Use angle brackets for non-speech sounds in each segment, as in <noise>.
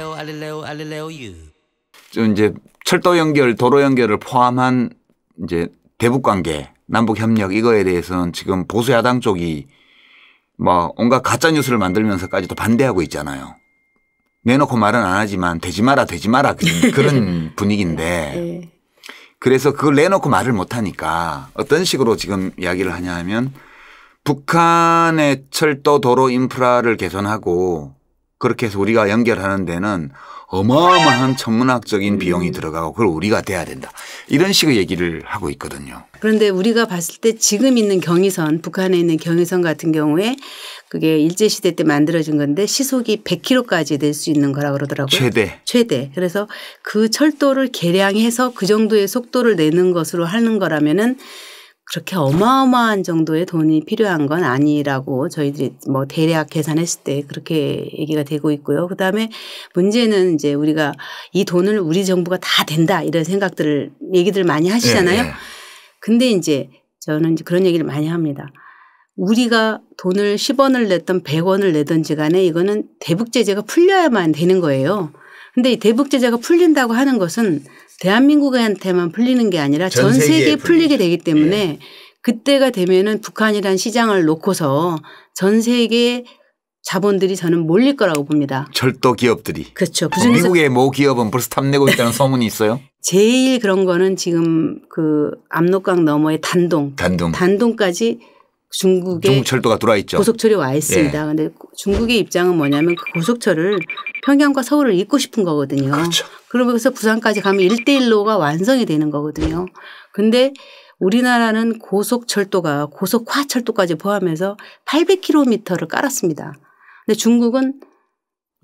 알릴레오 알릴레오 알릴레오 유. 좀 이제 철도 연결, 도로 연결을 포함한 이제 대북 관계, 남북 협력 이거에 대해서는 지금 보수 야당 쪽이 뭐 온갖 가짜 뉴스를 만들면서까지도 반대하고 있잖아요. 내놓고 말은 안 하지만 되지 마라 되지 마라 그런 <laughs> 분위기인데 예. 그래서 그걸 내놓고 말을 못 하니까 어떤 식으로 지금 이야기를 하냐 하면 북한의 철도 도로 인프라를 개선하고 그렇게 해서 우리가 연결하는 데는 어마어마한 천문학적인 음. 비용이 들어가고 그걸 우리가 돼야 된다. 이런 식의 얘기를 하고 있거든요. 그런데 우리가 봤을 때 지금 있는 경의선, 북한에 있는 경의선 같은 경우에 그게 일제시대 때 만들어진 건데 시속이 100km까지 될 수 있는 거라 그러더라고요. 최대. 최대. 그래서 그 철도를 개량해서 그 정도의 속도를 내는 것으로 하는 거라면은 그렇게 어마어마한 정도의 돈이 필요한 건 아니라고 저희들이 뭐 대략 계산했을 때 그렇게 얘기가 되고 있고요. 그 다음에 문제는 이제 우리가 이 돈을 우리 정부가 다 된다 이런 생각들을 얘기들 많이 하시잖아요. 예, 예. 근데 이제 저는 이제 그런 얘기를 많이 합니다. 우리가 돈을 10원을 냈던 100원을 내든지 간에 이거는 대북제재가 풀려야만 되는 거예요. 근데 이 대북 제재가 풀린다고 하는 것은 대한민국한테만 풀리는 게 아니라 전, 세계에, 세계에 풀리게 되기 때문에 예. 그때가 되면은 북한이란 시장을 놓고서 전 세계 자본들이 저는 몰릴 거라고 봅니다. 철도 기업들이. 그렇죠. 그 미국의 모 기업은 벌써 탐내고 있다는 소문이 있어요. <laughs> 제일 그런 거는 지금 그 압록강 너머의 단동. 단동. 단동까지 중국의 중국 철도가 들어와 있죠. 고속철이 와 있습니다. 그런데 예. 중국의 입장은 뭐냐면 그 고속철을 평양과 서울을 잇고 싶은 거거든요. 그렇죠. 그러면서 부산까지 가면 1대1로가 완성이 되는 거거든요. 근데 우리나라는 고속철도가 고속화철도까지 포함해서 800km를 깔았습니다. 근데 중국은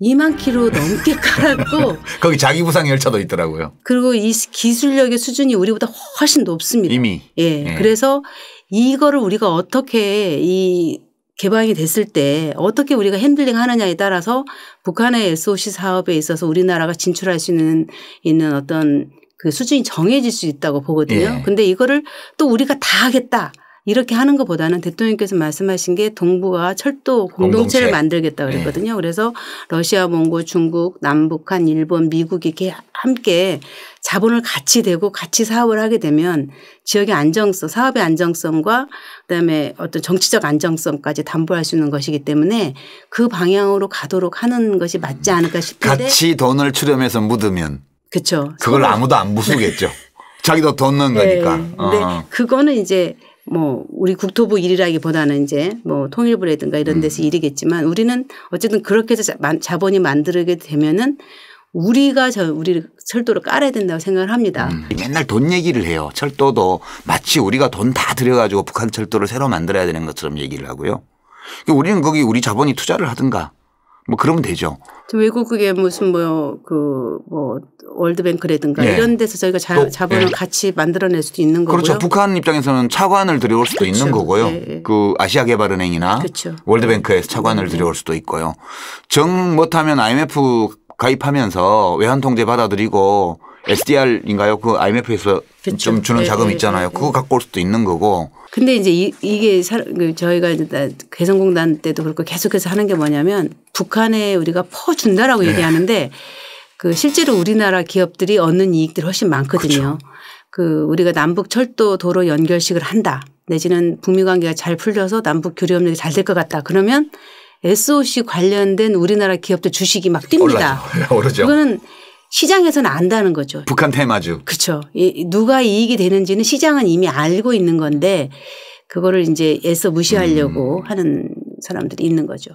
2만 키로 넘게 <laughs> 깔았고 <laughs> 거기 자기 부상 열차도 있더라고요. 그리고 이 기술력의 수준이 우리보다 훨씬 높습니다. 이미 예. 예. 그래서 이거를 우리가 어떻게 이 개방이 됐을 때 어떻게 우리가 핸들링 하느냐에 따라서 북한의 SOC 사업에 있어서 우리나라가 진출할 수 있는, 있는 어떤 그 수준이 정해질 수 있다고 보거든요. 예. 근데 이거를 또 우리가 다 하겠다. 이렇게 하는 것보다는 대통령께서 말씀하신 게 동북아 철도 공동체를 만들겠다 그랬거든요. 네. 그래서 러시아, 몽고, 중국, 남북한, 일본, 미국 이렇게 함께 자본을 같이 대고 같이 사업을 하게 되면 지역의 안정성, 사업의 안정성과 그다음에 어떤 정치적 안정성까지 담보할 수 있는 것이기 때문에 그 방향으로 가도록 하는 것이 맞지 않을까 싶은데 같이 돈을 출연해서 묻으면 그렇죠. 그걸 아무도 안 부수겠죠. <laughs> 자기도 돈 넣은 네. 거니까. 근데 어. 그거는 이제 뭐 우리 국토부 일이라기보다는 이제 뭐 통일부라든가 이런 음. 데서 음. 일이겠지만 우리는 어쨌든 그렇게 해서 자본이 만들게 되면은 우리가 저 우리 철도를 깔아야 된다고 생각을 합니다. 음. 맨날 돈 얘기를 해요. 철도도 마치 우리가 돈 다 들여가지고 북한 철도를 새로 만들어야 되는 것처럼 얘기를 하고요. 그러니까 우리는 거기 우리 자본이 투자를 하든가 뭐 그러면 되죠. 외국에 무슨 뭐 그뭐 뭐 월드뱅크라든가 네. 이런 데서 저희가 자, 자본을 네. 같이 만들어낼 수도 있는 거고요. 그렇죠. 북한 입장에서는 차관을 들여올 수도 그렇죠. 있는 거고요. 네. 그 아시아개발은행이나 그렇죠. 월드뱅크에서 차관을 네. 들여올 수도 있고요. 정 못하면 IMF 가입하면서 외환통제 받아들이고 SDR인가요? 그 IMF에서 그렇죠. 좀 주는 자금 있잖아요. 그거 갖고 올 수도 있는 거고. 근데 이제 이, 이게 사, 그 저희가 개성공단 때도 그렇고 계속해서 하는 게 뭐냐면 북한에 우리가 퍼준다라고 네. 얘기하는데 그 실제로 우리나라 기업들이 얻는 이익들이 훨씬 많거든요. 그렇죠. 그 우리가 남북 철도 도로 연결식을 한다. 내지는 북미 관계가 잘 풀려서 남북 교류 협력이 잘 될 것 같다. 그러면 SOC 관련된 우리나라 기업들 주식이 막 뜁니다. 오르죠. <laughs> 예, 오르죠. 그거는 시장에서는 안다는 거죠. 북한 테마주. 그렇죠. 누가 이익이 되는지는 시장은 이미 알고 있는 건데 그거를 이제 애써 무시하려고 음. 하는 사람들이 있는 거죠.